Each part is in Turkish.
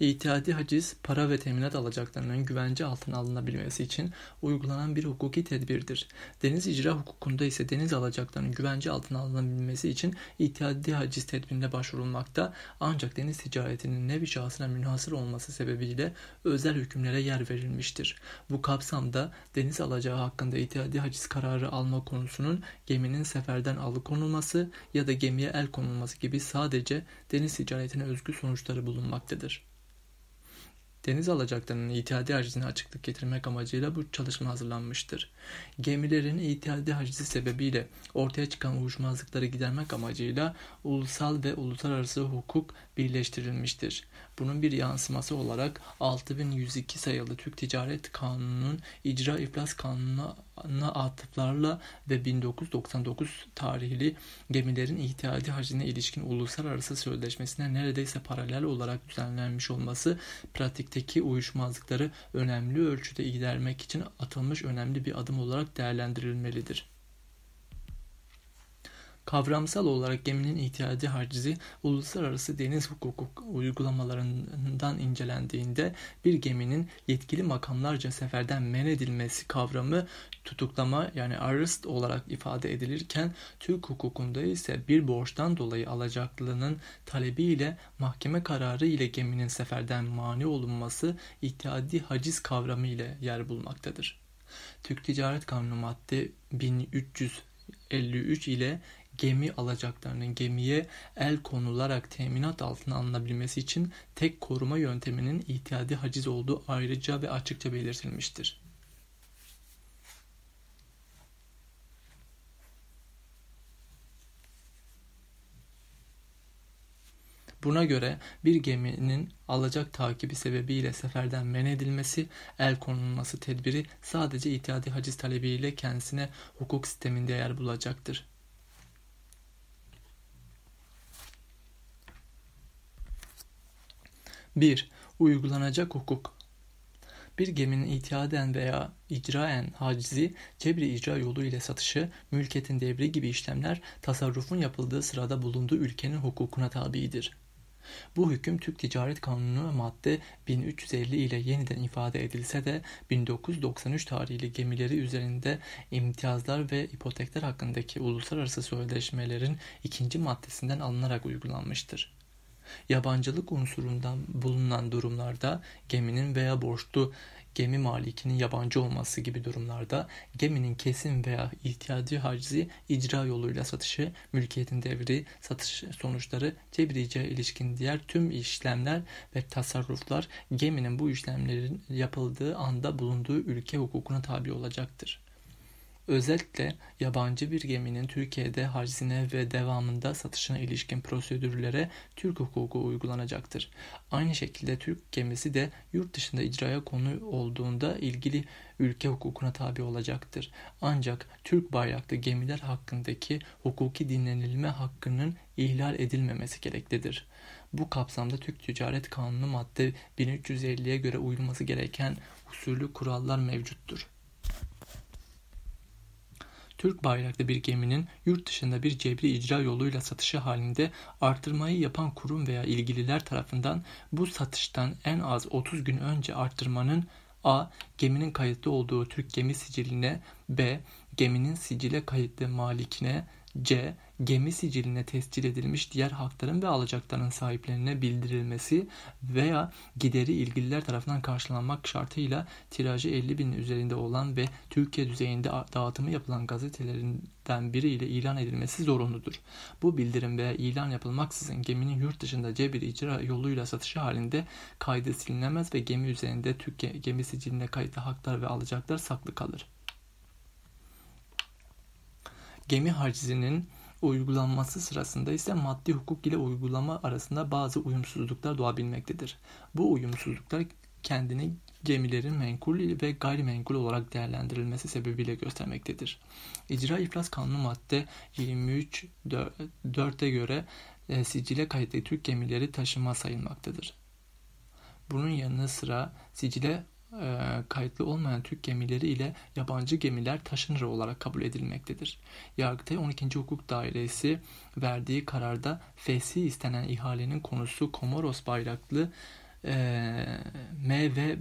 İtiadi haciz, para ve teminat alacaklarının güvence altına alınabilmesi için uygulanan bir hukuki tedbirdir. Deniz icra hukukunda ise deniz alacaklarının güvence altına alınabilmesi için itiadi haciz tedbirine başvurulmakta ancak deniz ticaretinin nevi şahsına münhasır olması sebebiyle özel hükümlere yer verilmiştir. Bu kapsamda deniz alacağı hakkında itiadi haciz kararı alma konusunun geminin seferden alıkonulması ya da gemiye el konulması gibi sadece deniz ticaretine özgü sonuçları bulunmaktadır deniz alacaklarının itadi harcına açıklık getirmek amacıyla bu çalışma hazırlanmıştır. Gemilerin itadi harcı sebebiyle ortaya çıkan uyuşmazlıkları gidermek amacıyla ulusal ve uluslararası hukuk birleştirilmiştir. Bunun bir yansıması olarak 6102 sayılı Türk Ticaret Kanunu'nun icra iflas kanununa atıflarla ve 1999 tarihli gemilerin ihtiyacı hacine ilişkin uluslararası sözleşmesine neredeyse paralel olarak düzenlenmiş olması pratikteki uyuşmazlıkları önemli ölçüde gidermek için atılmış önemli bir adım olarak değerlendirilmelidir. Kavramsal olarak geminin ihtiyacı harcı uluslararası deniz hukuku uygulamalarından incelendiğinde bir geminin yetkili makamlarca seferden men edilmesi kavramı tutuklama yani arrest olarak ifade edilirken Türk hukukunda ise bir borçtan dolayı alacaklının talebiyle mahkeme kararı ile geminin seferden mani olunması ihtiyadi haciz kavramı ile yer bulmaktadır. Türk Ticaret Kanunu madde 1353 ile gemi alacaklarının gemiye el konularak teminat altına alınabilmesi için tek koruma yönteminin ihtiyadi haciz olduğu ayrıca ve açıkça belirtilmiştir. Buna göre bir geminin alacak takibi sebebiyle seferden men edilmesi, el konulması tedbiri sadece itadi haciz talebiyle kendisine hukuk sisteminde yer bulacaktır. 1. Uygulanacak hukuk bir geminin itiaden veya icraen hacizi, cebri icra yolu ile satışı, mülketin devri gibi işlemler tasarrufun yapıldığı sırada bulunduğu ülkenin hukukuna tabidir. Bu hüküm Türk Ticaret Kanunu madde 1350 ile yeniden ifade edilse de 1993 tarihli gemileri üzerinde imtiyazlar ve ipotekler hakkındaki uluslararası sözleşmelerin ikinci maddesinden alınarak uygulanmıştır. Yabancılık unsurundan bulunan durumlarda geminin veya borçlu gemi malikinin yabancı olması gibi durumlarda geminin kesin veya ihtiyacı hacizi icra yoluyla satışı, mülkiyetin devri, satış sonuçları, cebriciye ilişkin diğer tüm işlemler ve tasarruflar geminin bu işlemlerin yapıldığı anda bulunduğu ülke hukukuna tabi olacaktır. Özellikle yabancı bir geminin Türkiye'de harcine ve devamında satışına ilişkin prosedürlere Türk hukuku uygulanacaktır. Aynı şekilde Türk gemisi de yurt dışında icraya konu olduğunda ilgili ülke hukukuna tabi olacaktır. Ancak Türk bayraklı gemiler hakkındaki hukuki dinlenilme hakkının ihlal edilmemesi gereklidir. Bu kapsamda Türk Ticaret Kanunu madde 1350'ye göre uyulması gereken usulü kurallar mevcuttur. Türk bayraklı bir geminin yurt dışında bir cebri icra yoluyla satışı halinde artırmayı yapan kurum veya ilgililer tarafından bu satıştan en az 30 gün önce artırmanın A. Geminin kayıtlı olduğu Türk gemi siciline B. Geminin sicile kayıtlı malikine C gemi siciline tescil edilmiş diğer hakların ve alacakların sahiplerine bildirilmesi veya gideri ilgililer tarafından karşılanmak şartıyla tirajı 50 bin üzerinde olan ve Türkiye düzeyinde dağıtımı yapılan gazetelerinden biriyle ilan edilmesi zorunludur. Bu bildirim veya ilan yapılmaksızın geminin yurt dışında cebir icra yoluyla satışı halinde kaydı silinemez ve gemi üzerinde Türkiye gemi siciline kayıtlı haklar ve alacaklar saklı kalır. Gemi harcizinin uygulanması sırasında ise maddi hukuk ile uygulama arasında bazı uyumsuzluklar doğabilmektedir. Bu uyumsuzluklar kendini gemilerin menkul ve gayrimenkul olarak değerlendirilmesi sebebiyle göstermektedir. İcra İflas kanunu madde 23 4'e göre e, sicile kayıtlı Türk gemileri taşıma sayılmaktadır. Bunun yanı sıra sicile e, kayıtlı olmayan Türk gemileri ile yabancı gemiler taşınır olarak kabul edilmektedir. Yargıtay 12. Hukuk Dairesi verdiği kararda fesi istenen ihalenin konusu Komoros bayraklı e, MV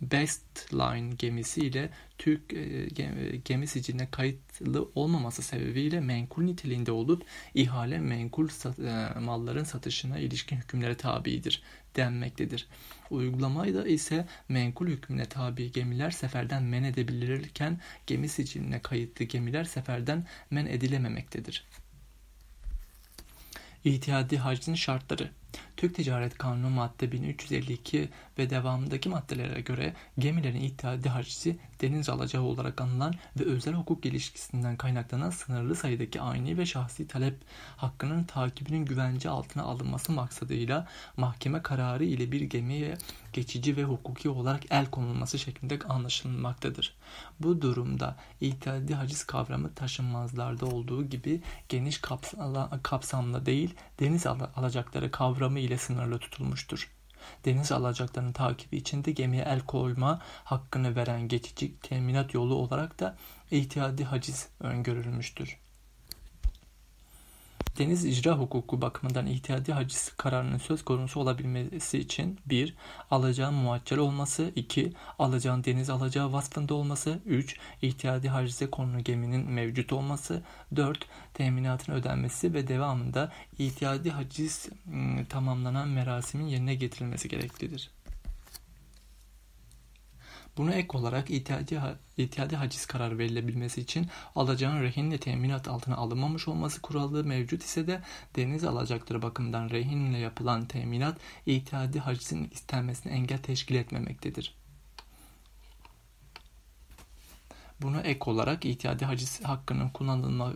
Best Line gemisiyle Türk e, e, gemi siciline kayıtlı olmaması sebebiyle menkul niteliğinde olup ihale menkul e, malların satışına ilişkin hükümlere tabidir denmektedir. Uygulamayla ise menkul hükmüne tabi gemiler seferden men edebilirken gemi siciline kayıtlı gemiler seferden men edilememektedir. İhtiyadi hacin şartları Türk Ticaret Kanunu madde 1352 ve devamındaki maddelere göre gemilerin ihtiyadi harcısı deniz alacağı olarak anılan ve özel hukuk ilişkisinden kaynaklanan sınırlı sayıdaki aynı ve şahsi talep hakkının takibinin güvence altına alınması maksadıyla mahkeme kararı ile bir gemiye geçici ve hukuki olarak el konulması şeklinde anlaşılmaktadır. Bu durumda ihtiyadi haciz kavramı taşınmazlarda olduğu gibi geniş kapsamla değil deniz alacakları kavramı ile ile sınırlı tutulmuştur. Deniz alacaklarının takibi için de gemiye el koyma hakkını veren geçici teminat yolu olarak da ihtiyadi haciz öngörülmüştür deniz icra hukuku bakımından ihtiyadi haciz kararının söz konusu olabilmesi için 1. Alacağın muaccel olması 2. Alacağın deniz alacağı vasfında olması 3. İhtiyadi hacize konulu geminin mevcut olması 4. Teminatın ödenmesi ve devamında ihtiyadi haciz ıı, tamamlanan merasimin yerine getirilmesi gereklidir. Buna ek olarak ihtiyacı, ihtiyacı haciz karar verilebilmesi için alacağın rehinle teminat altına alınmamış olması kurallığı mevcut ise de deniz alacaktır bakımdan rehinle yapılan teminat ihtiyacı hacizin istenmesine engel teşkil etmemektedir. Buna ek olarak ihtiyadi haciz hakkının kullanılma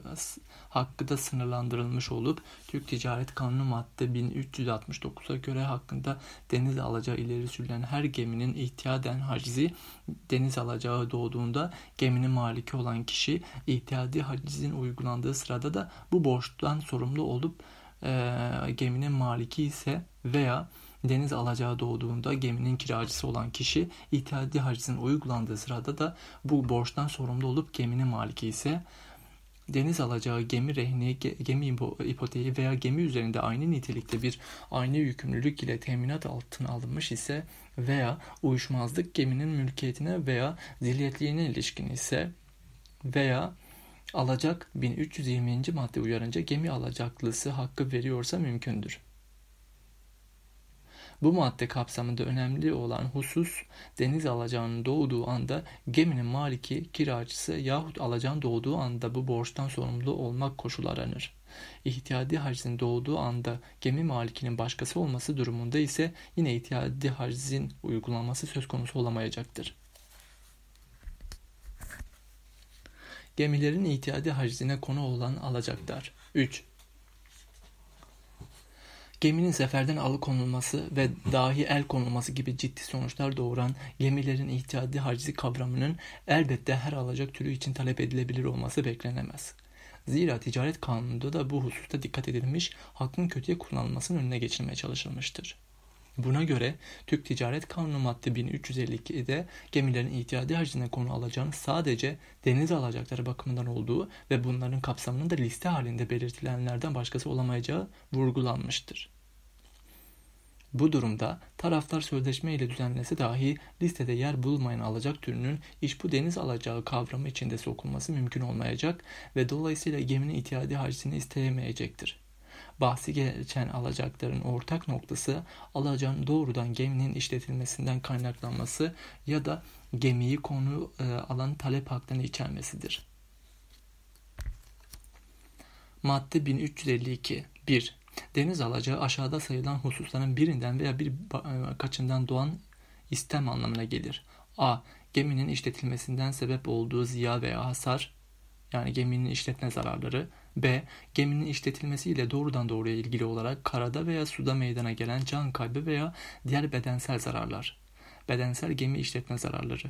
hakkı da sınırlandırılmış olup Türk Ticaret Kanunu madde 1369'a göre hakkında deniz alacağı ileri sürülen her geminin ihtiyaden hacizi deniz alacağı doğduğunda geminin maliki olan kişi ihtiyadi hacizin uygulandığı sırada da bu borçtan sorumlu olup e, geminin maliki ise veya Deniz alacağı doğduğunda geminin kiracısı olan kişi itaati harcının uygulandığı sırada da bu borçtan sorumlu olup geminin maliki ise deniz alacağı gemi rehni gemi ipoteği veya gemi üzerinde aynı nitelikte bir aynı yükümlülük ile teminat altına alınmış ise veya uyuşmazlık geminin mülkiyetine veya ziliyetliğine ilişkin ise veya alacak 1320. madde uyarınca gemi alacaklısı hakkı veriyorsa mümkündür. Bu madde kapsamında önemli olan husus deniz alacağının doğduğu anda geminin maliki, kiracısı yahut alacağın doğduğu anda bu borçtan sorumlu olmak koşulu aranır. İhtiyadi harcın doğduğu anda gemi malikinin başkası olması durumunda ise yine ihtiyadi harcın uygulanması söz konusu olamayacaktır. Gemilerin ihtiyadi harcine konu olan alacaklar. 3. Geminin seferden alıkonulması ve dahi el konulması gibi ciddi sonuçlar doğuran gemilerin ihtiyadi harcısı kavramının elbette her alacak türü için talep edilebilir olması beklenemez. Zira ticaret kanununda da bu hususta dikkat edilmiş, hakkın kötüye kullanılmasının önüne geçilmeye çalışılmıştır. Buna göre Türk Ticaret Kanunu madde 1352'de gemilerin ihtiyadi harcına konu alacağını sadece deniz alacakları bakımından olduğu ve bunların kapsamının da liste halinde belirtilenlerden başkası olamayacağı vurgulanmıştır. Bu durumda taraflar sözleşme ile düzenlese dahi listede yer bulmayan alacak türünün iş bu deniz alacağı kavramı içinde sokulması mümkün olmayacak ve dolayısıyla geminin ihtiyadi harcını isteyemeyecektir. Bahsi geçen alacakların ortak noktası alacağın doğrudan geminin işletilmesinden kaynaklanması ya da gemiyi konu e, alan talep hakkını içermesidir. Madde 1352 1. Deniz alacağı aşağıda sayılan hususların birinden veya bir e, kaçından doğan istem anlamına gelir. A. Geminin işletilmesinden sebep olduğu ziya veya hasar yani geminin işletme zararları B. Geminin işletilmesiyle doğrudan doğruya ilgili olarak karada veya suda meydana gelen can kaybı veya diğer bedensel zararlar. Bedensel gemi işletme zararları.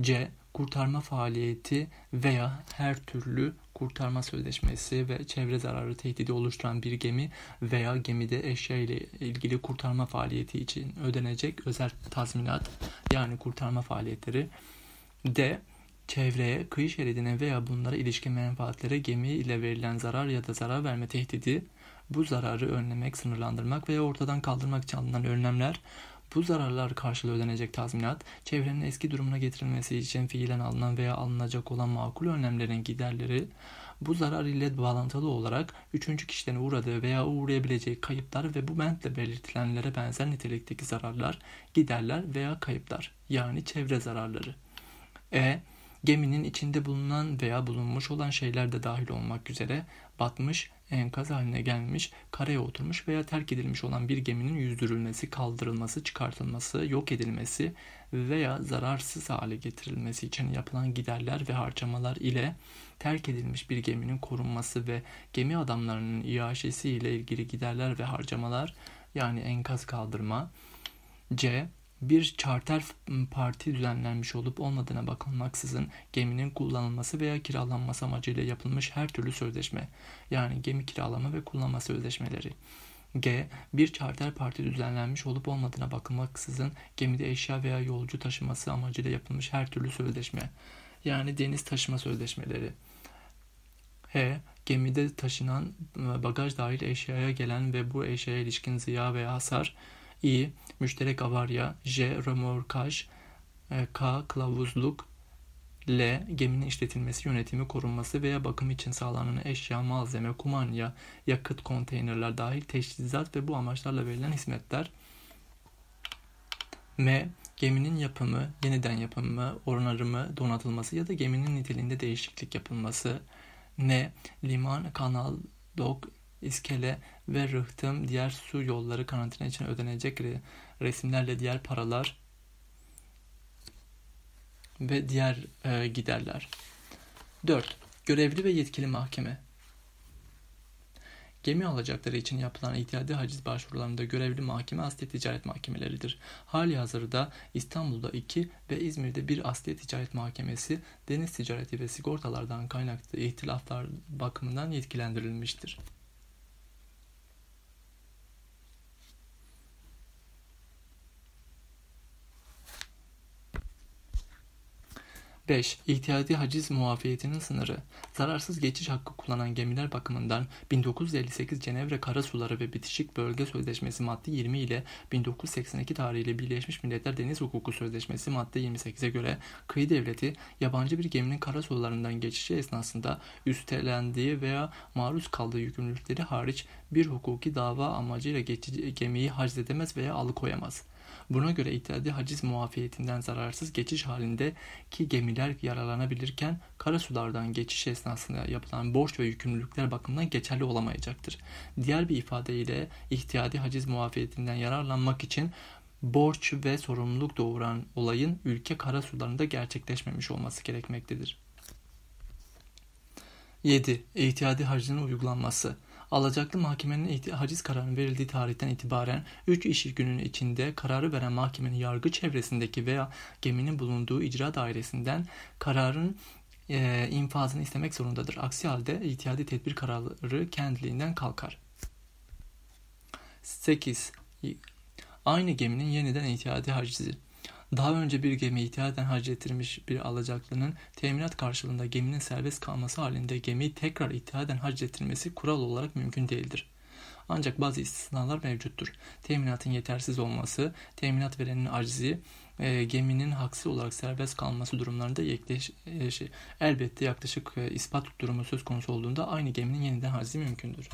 C. Kurtarma faaliyeti veya her türlü kurtarma sözleşmesi ve çevre zararı tehdidi oluşturan bir gemi veya gemide eşya ile ilgili kurtarma faaliyeti için ödenecek özel tazminat yani kurtarma faaliyetleri. D çevreye, kıyı şeridine veya bunlara ilişkin menfaatlere gemi ile verilen zarar ya da zarar verme tehdidi, bu zararı önlemek, sınırlandırmak veya ortadan kaldırmak için alınan önlemler, bu zararlar karşılığı ödenecek tazminat, çevrenin eski durumuna getirilmesi için fiilen alınan veya alınacak olan makul önlemlerin giderleri, bu zarar ile bağlantılı olarak üçüncü kişilerin uğradığı veya uğrayabileceği kayıplar ve bu bentle belirtilenlere benzer nitelikteki zararlar, giderler veya kayıplar yani çevre zararları. E geminin içinde bulunan veya bulunmuş olan şeyler de dahil olmak üzere batmış, enkaz haline gelmiş, karaya oturmuş veya terk edilmiş olan bir geminin yüzdürülmesi, kaldırılması, çıkartılması, yok edilmesi veya zararsız hale getirilmesi için yapılan giderler ve harcamalar ile terk edilmiş bir geminin korunması ve gemi adamlarının iaşesi ile ilgili giderler ve harcamalar yani enkaz kaldırma, C bir charter ıı, parti düzenlenmiş olup olmadığına bakılmaksızın geminin kullanılması veya kiralanması amacıyla yapılmış her türlü sözleşme yani gemi kiralama ve kullanma sözleşmeleri. G. Bir charter parti düzenlenmiş olup olmadığına bakılmaksızın gemide eşya veya yolcu taşıması amacıyla yapılmış her türlü sözleşme yani deniz taşıma sözleşmeleri. H. Gemide taşınan ıı, bagaj dahil eşyaya gelen ve bu eşyaya ilişkin ziya veya hasar i. Müşterek avarya j. Römorkaj e, k. Kılavuzluk L. Geminin işletilmesi, yönetimi, korunması veya bakım için sağlanan eşya, malzeme, kumanya, yakıt konteynerler dahil teçhizat ve bu amaçlarla verilen hizmetler. M. Geminin yapımı, yeniden yapımı, onarımı, donatılması ya da geminin niteliğinde değişiklik yapılması. N. Liman, kanal, dok, iskele ve rıhtım, diğer su yolları karantina için ödenecek resimlerle diğer paralar ve diğer e, giderler. 4. Görevli ve yetkili mahkeme Gemi alacakları için yapılan ihtiyadi haciz başvurularında görevli mahkeme Asliye Ticaret Mahkemeleridir. Hali hazırda İstanbul'da 2 ve İzmir'de 1 Asliye Ticaret Mahkemesi deniz ticareti ve sigortalardan kaynaklı ihtilaflar bakımından yetkilendirilmiştir. 5. İhtiyati haciz muafiyetinin sınırı. Zararsız geçiş hakkı kullanan gemiler bakımından 1958 Cenevre Karasuları ve Bitişik Bölge Sözleşmesi madde 20 ile 1982 tarihiyle Birleşmiş Milletler Deniz Hukuku Sözleşmesi madde 28'e göre kıyı devleti yabancı bir geminin karasularından geçişi esnasında üstelendiği veya maruz kaldığı yükümlülükleri hariç bir hukuki dava amacıyla geçici gemiyi haczedemez veya alıkoyamaz. Buna göre itiladi haciz muafiyetinden zararsız geçiş halindeki gemiler yaralanabilirken kara sulardan geçiş esnasında yapılan borç ve yükümlülükler bakımından geçerli olamayacaktır. Diğer bir ifadeyle ihtiyadi haciz muafiyetinden yararlanmak için borç ve sorumluluk doğuran olayın ülke kara sularında gerçekleşmemiş olması gerekmektedir. 7. İhtiyadi harcının uygulanması Alacaklı mahkemenin haciz kararının verildiği tarihten itibaren 3 iş gününün içinde kararı veren mahkemenin yargı çevresindeki veya geminin bulunduğu icra dairesinden kararın e, infazını istemek zorundadır. Aksi halde ihtiyadi tedbir kararı kendiliğinden kalkar. 8. Aynı geminin yeniden ihtiyadi hacizi daha önce bir gemi ithaden hac ettirmiş bir alacaklının teminat karşılığında geminin serbest kalması halinde gemiyi tekrar ithaden hac ettirmesi kural olarak mümkün değildir. Ancak bazı istisnalar mevcuttur. Teminatın yetersiz olması, teminat verenin acizi, e, geminin haksız olarak serbest kalması durumlarında yekleş, e, şey, elbette yaklaşık e, ispat durumu söz konusu olduğunda aynı geminin yeniden harcı mümkündür.